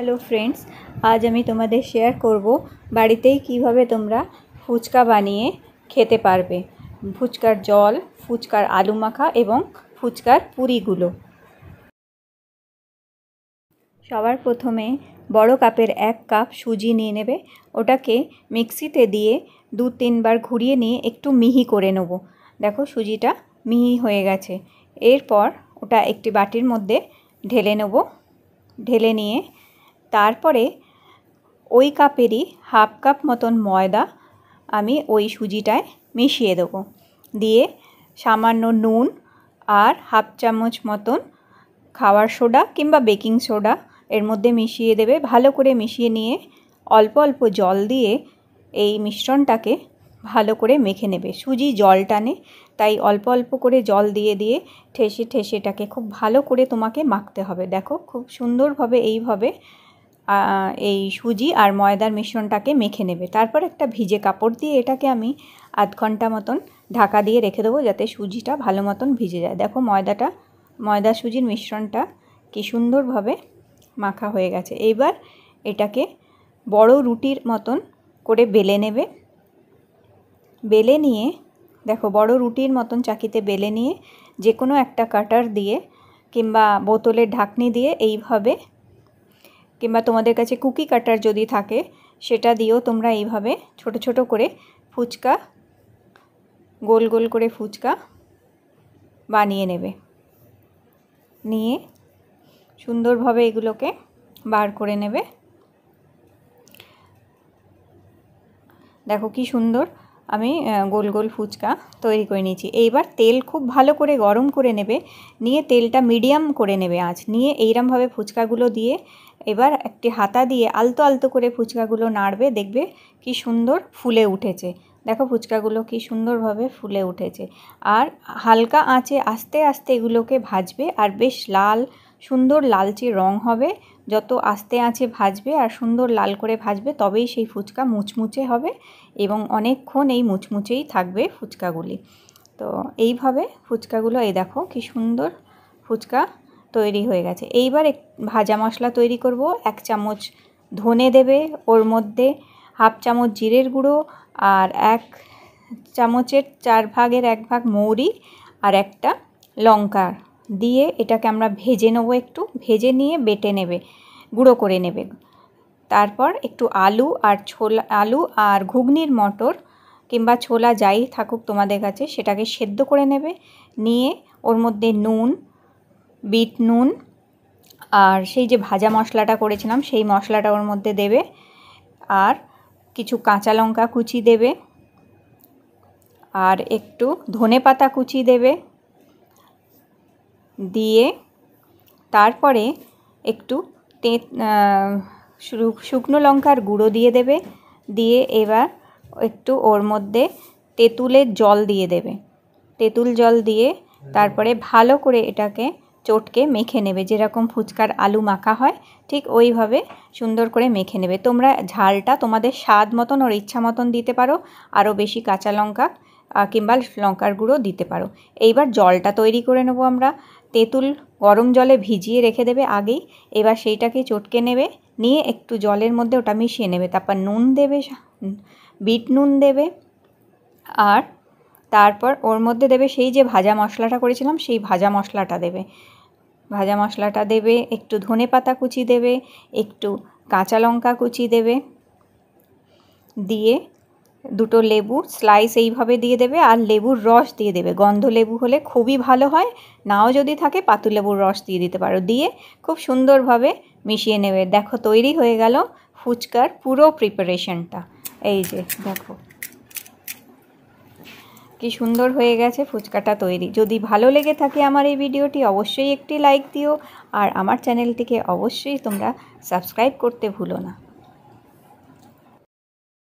hello friends আজ আমি তোমাদের শেয়ার করব বাড়িতেই কিভাবে তোমরা ফুচকা বানিয়ে খেতে পারবে ফুচকার জল ফুচকার আলু মাখা এবং ফুচকার পুরিগুলো সবার প্রথমে বড় কাপের এক কাপ সুজি নিয়ে নেবে ওটাকে মিক্সিতে দিয়ে দু তিনবার ঘুরিয়ে নিয়ে একটু মিহি করে নেব দেখো সুজিটা মিহি হয়ে গেছে এরপর ওটা একটি বাটির মধ্যে ঢেলে নেব ঢেলে নিয়ে তারপরে ওই কাপেরই হাফ কাপ মতন ময়দা আমি ওই সুজিটায় মিশিয়ে দেবো দিয়ে সামান্য নুন আর হাফ চামচ মতন খাওয়ার সোডা কিংবা বেকিং সোডা এর মধ্যে মিশিয়ে দেবে ভালো করে মিশিয়ে নিয়ে অল্প অল্প জল দিয়ে এই মিশ্রণটাকে ভালো করে মেখে নেবে সুজি জল টানে তাই অল্প অল্প করে জল দিয়ে দিয়ে ঠেসে ঠেসেটাকে খুব ভালো করে তোমাকে মাখতে হবে দেখো খুব সুন্দরভাবে এইভাবে এই সুজি আর ময়দার মিশ্রণটাকে মেখে নেবে তারপর একটা ভিজে কাপড় দিয়ে এটাকে আমি আধ ঘন্টা মতন ঢাকা দিয়ে রেখে দেবো যাতে সুজিটা ভালো মতন ভিজে যায় দেখো ময়দাটা ময়দা সুজির মিশ্রণটা কি সুন্দরভাবে মাখা হয়ে গেছে এইবার এটাকে বড় রুটির মতন করে বেলে নেবে বেলে নিয়ে দেখো বড় রুটির মতন চাকিতে বেলে নিয়ে যে কোনো একটা কাটার দিয়ে কিংবা বোতলের ঢাকনি দিয়ে এইভাবে কিংবা তোমাদের কাছে কুকি কাটার যদি থাকে সেটা দিয়েও তোমরা এইভাবে ছোট ছোট করে ফুচকা গোল গোল করে ফুচকা বানিয়ে নেবে নিয়ে সুন্দরভাবে এগুলোকে বার করে নেবে দেখো কি সুন্দর আমি গোল গোল ফুচকা তৈরি করে নিয়েছি এইবার তেল খুব ভালো করে গরম করে নেবে নিয়ে তেলটা মিডিয়াম করে নেবে আঁচ নিয়ে এইরমভাবে ফুচকাগুলো দিয়ে এবার একটি হাতা দিয়ে আলতো আলতো করে ফুচকাগুলো নাড়বে দেখবে কি সুন্দর ফুলে উঠেছে দেখো ফুচকাগুলো কি সুন্দরভাবে ফুলে উঠেছে আর হালকা আঁচে আস্তে আস্তে এগুলোকে ভাজবে আর বেশ লাল সুন্দর লালচে রং হবে যত আস্তে আঁচে ভাজবে আর সুন্দর লাল করে ভাজবে তবেই সেই ফুচকা মুচমুচে হবে এবং অনেকক্ষণ এই মুচমুচেই থাকবে ফুচকাগুলি তো এইভাবে ফুচকাগুলো এই দেখো কি সুন্দর ফুচকা তৈরি হয়ে গেছে এইবার এক ভাজা মশলা তৈরি করব এক চামচ ধনে দেবে ওর মধ্যে হাফ চামচ জিরের গুঁড়ো আর এক চামচের চার ভাগের এক ভাগ মৌরি আর একটা লঙ্কার দিয়ে এটাকে আমরা ভেজে নেবো একটু ভেজে নিয়ে বেটে নেবে গুঁড়ো করে নেবে তারপর একটু আলু আর ছোলা আলু আর ঘুগনির মটর কিংবা ছোলা যাই থাকুক তোমাদের কাছে সেটাকে সেদ্ধ করে নেবে নিয়ে ওর মধ্যে নুন বিট নুন আর সেই যে ভাজা মশলাটা করেছিলাম সেই মশলাটা ওর মধ্যে দেবে আর কিছু কাঁচা লঙ্কা কুচি দেবে আর একটু ধনে পাতা কুচি দেবে দিয়ে তারপরে একটু তে শুকনো লঙ্কার গুঁড়ো দিয়ে দেবে দিয়ে এবার একটু ওর মধ্যে তেঁতুলের জল দিয়ে দেবে তেঁতুল জল দিয়ে তারপরে ভালো করে এটাকে চটকে মেখে নেবে যেরকম ফুচকার আলু মাখা হয় ঠিক ওইভাবে সুন্দর করে মেখে নেবে তোমরা ঝালটা তোমাদের স্বাদ মতন ওর ইচ্ছা মতন দিতে পারো আরও বেশি কাঁচা লঙ্কা কিংবা লঙ্কার গুঁড়ো দিতে পারো এইবার জলটা তৈরি করে নেবো আমরা তেঁতুল গরম জলে ভিজিয়ে রেখে দেবে আগেই এবার সেইটাকে চটকে নেবে নিয়ে একটু জলের মধ্যে ওটা মিশিয়ে নেবে তারপর নুন দেবে বিট নুন দেবে আর তারপর ওর মধ্যে দেবে সেই যে ভাজা মশলাটা করেছিলাম সেই ভাজা মশলাটা দেবে ভাজা মশলাটা দেবে একটু ধনে পাতা কুচি দেবে একটু কাঁচা লঙ্কা কুচি দেবে দিয়ে দুটো লেবু স্লাইস এইভাবে দিয়ে দেবে আর লেবুর রস দিয়ে দেবে গন্ধ লেবু হলে খুবই ভালো হয় নাও যদি থাকে লেবুর রস দিয়ে দিতে পারো দিয়ে খুব সুন্দরভাবে মিশিয়ে নেবে দেখো তৈরি হয়ে গেল ফুচকার পুরো প্রিপারেশনটা এই যে দেখো কি সুন্দর হয়ে গেছে ফুচকাটা তৈরি যদি ভালো লেগে থাকে আমার এই ভিডিওটি অবশ্যই একটি লাইক দিও আর আমার চ্যানেলটিকে অবশ্যই তোমরা সাবস্ক্রাইব করতে ভুলো না